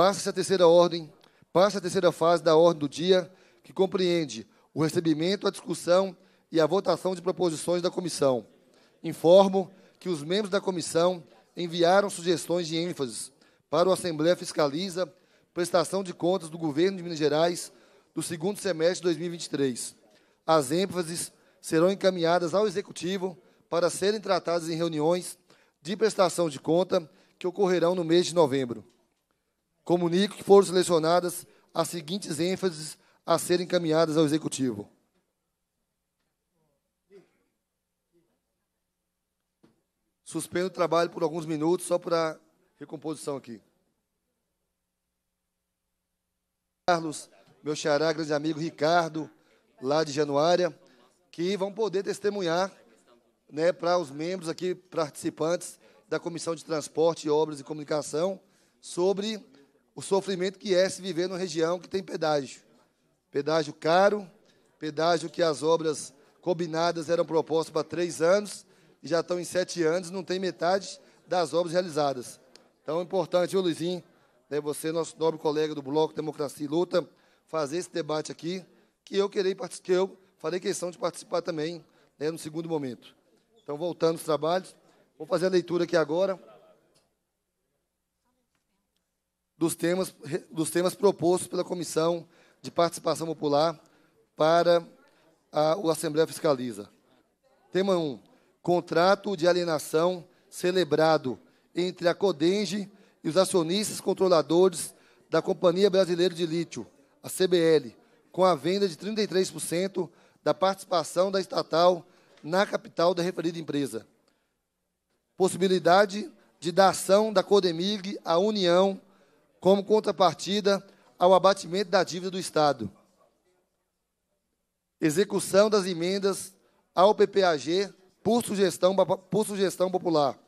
Passa-se a terceira ordem, passa a terceira fase da ordem do dia, que compreende o recebimento, a discussão e a votação de proposições da comissão. Informo que os membros da comissão enviaram sugestões de ênfases para o Assembleia Fiscaliza prestação de contas do Governo de Minas Gerais do segundo semestre de 2023. As ênfases serão encaminhadas ao Executivo para serem tratadas em reuniões de prestação de conta que ocorrerão no mês de novembro. Comunico que foram selecionadas as seguintes ênfases a serem encaminhadas ao Executivo. Suspendo o trabalho por alguns minutos, só para recomposição aqui. Carlos, meu xará, grande amigo Ricardo, lá de Januária, que vão poder testemunhar né, para os membros aqui, participantes da Comissão de Transporte, Obras e Comunicação, sobre o sofrimento que é se viver numa região que tem pedágio. Pedágio caro, pedágio que as obras combinadas eram propostas para três anos, e já estão em sete anos, não tem metade das obras realizadas. Então é importante, viu, Luizinho, né, você, nosso nobre colega do Bloco Democracia e Luta, fazer esse debate aqui, que eu querei que eu farei questão de participar também né, no segundo momento. Então, voltando aos trabalhos, vou fazer a leitura aqui agora dos temas, dos temas propostos pela Comissão de Participação Popular para a, o Assembleia Fiscaliza. Tema 1. Um, contrato de alienação celebrado entre a CODENGE e os acionistas controladores da Companhia Brasileira de Lítio, a CBL, com a venda de 33% da participação da estatal na capital da referida empresa. Possibilidade de dação da Codemig à União como contrapartida ao abatimento da dívida do Estado. Execução das emendas ao PPAG por sugestão, por sugestão popular.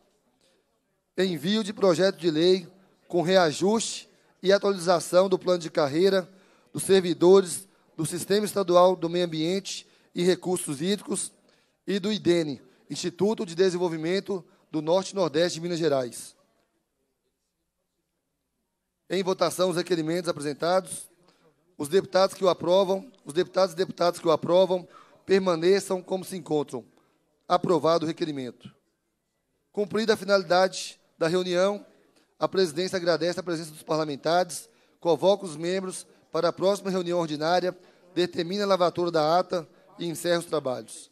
Envio de projeto de lei com reajuste e atualização do plano de carreira dos servidores do Sistema Estadual do Meio Ambiente e Recursos Hídricos e do IDENE, Instituto de Desenvolvimento do Norte e Nordeste de Minas Gerais. Em votação, os requerimentos apresentados. Os deputados que o aprovam, os deputados e deputadas que o aprovam, permaneçam como se encontram. Aprovado o requerimento. Cumprida a finalidade da reunião, a presidência agradece a presença dos parlamentares, convoca os membros para a próxima reunião ordinária, determina a lavatura da ata e encerra os trabalhos.